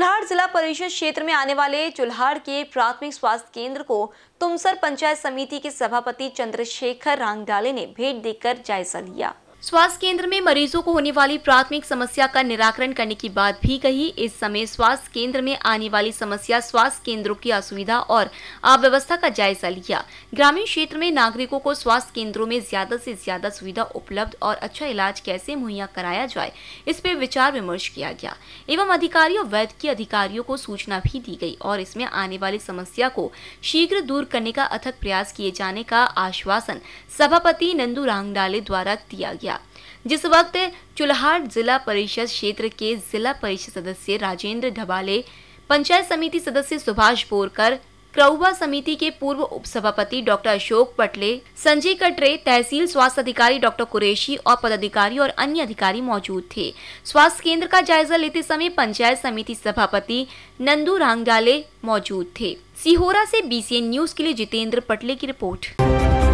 चुल्हाड़ जिला परिषद क्षेत्र में आने वाले चुल्हाड़ के प्राथमिक स्वास्थ्य केंद्र को तुमसर पंचायत समिति के सभापति चंद्रशेखर रांगडाले ने भेंट देकर जायजा लिया स्वास्थ्य केंद्र में मरीजों को होने वाली प्राथमिक समस्या का निराकरण करने की बात भी कही इस समय स्वास्थ्य केंद्र में आने वाली समस्या स्वास्थ्य केंद्रों की असुविधा और अव्यवस्था का जायजा लिया ग्रामीण क्षेत्र में नागरिकों को स्वास्थ्य केंद्रों में ज्यादा से ज्यादा सुविधा उपलब्ध और अच्छा इलाज कैसे मुहैया कराया जाए इस पर विचार विमर्श किया गया एवं अधिकारी और के अधिकारियों को सूचना भी दी गई और इसमें आने वाली समस्या को शीघ्र दूर करने का अथक प्रयास किए जाने का आश्वासन सभापति नंदू रांगडाले द्वारा दिया गया किया जिस वक्त चुल्हाट जिला परिषद क्षेत्र के जिला परिषद सदस्य राजेंद्र ढबाले पंचायत समिति सदस्य सुभाष बोरकर क्रउबा समिति के पूर्व उपसभापति डॉक्टर अशोक पटले संजय कटरे तहसील स्वास्थ्य अधिकारी डॉक्टर कुरेशी और पदाधिकारी और अन्य अधिकारी मौजूद थे स्वास्थ्य केंद्र का जायजा लेते समय पंचायत समिति सभापति नंदू रांगडाले मौजूद थे सिहोरा से बीसीएन न्यूज के लिए जितेंद्र पटले की रिपोर्ट